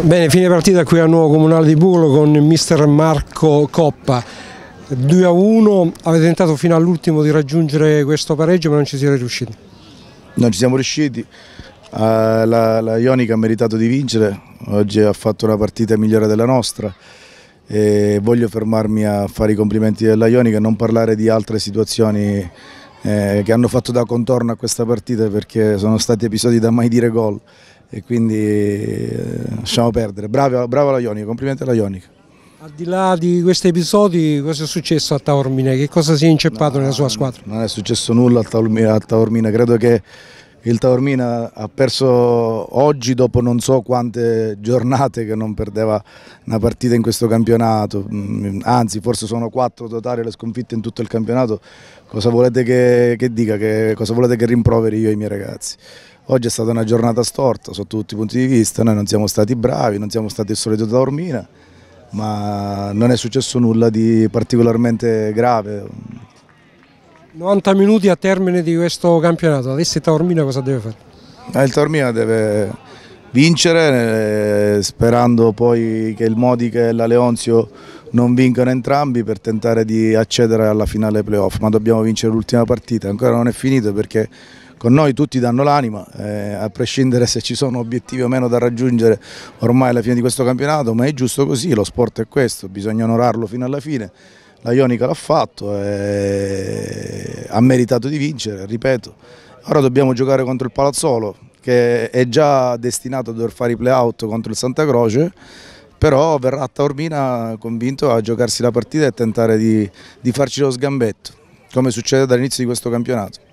Bene, fine partita qui al nuovo comunale di Burlo con il mister Marco Coppa. 2 a 1, avete tentato fino all'ultimo di raggiungere questo pareggio ma non ci siete riusciti. Non ci siamo riusciti, eh, la, la Ionica ha meritato di vincere, oggi ha fatto una partita migliore della nostra e voglio fermarmi a fare i complimenti alla Ionica e non parlare di altre situazioni eh, che hanno fatto da contorno a questa partita perché sono stati episodi da mai dire gol e quindi eh, lasciamo perdere. Bravo, bravo la Ionica, complimenti alla Ionica. Al di là di questi episodi, cosa è successo a Taormina? Che cosa si è inceppato no, nella sua squadra? Non è successo nulla a Taormina. credo che il Taormina ha perso oggi dopo non so quante giornate che non perdeva una partita in questo campionato, mm, anzi forse sono quattro totali le sconfitte in tutto il campionato, cosa volete che, che dica, che, cosa volete che rimproveri io e i miei ragazzi? Oggi è stata una giornata storta sotto tutti i punti di vista, noi non siamo stati bravi, non siamo stati il solito Taormina, ma non è successo nulla di particolarmente grave, 90 minuti a termine di questo campionato, adesso il Taormina cosa deve fare? il Taormina deve vincere eh, sperando poi che il Modiche e la Leonzio non vincano entrambi per tentare di accedere alla finale playoff, ma dobbiamo vincere l'ultima partita, ancora non è finito perché con noi tutti danno l'anima, eh, a prescindere se ci sono obiettivi o meno da raggiungere ormai alla fine di questo campionato, ma è giusto così, lo sport è questo, bisogna onorarlo fino alla fine la Ionica l'ha fatto, e ha meritato di vincere, ripeto. Ora dobbiamo giocare contro il Palazzolo che è già destinato a dover fare i play-out contro il Santa Croce, però verrà a Taormina convinto a giocarsi la partita e tentare di, di farci lo sgambetto, come succede dall'inizio di questo campionato.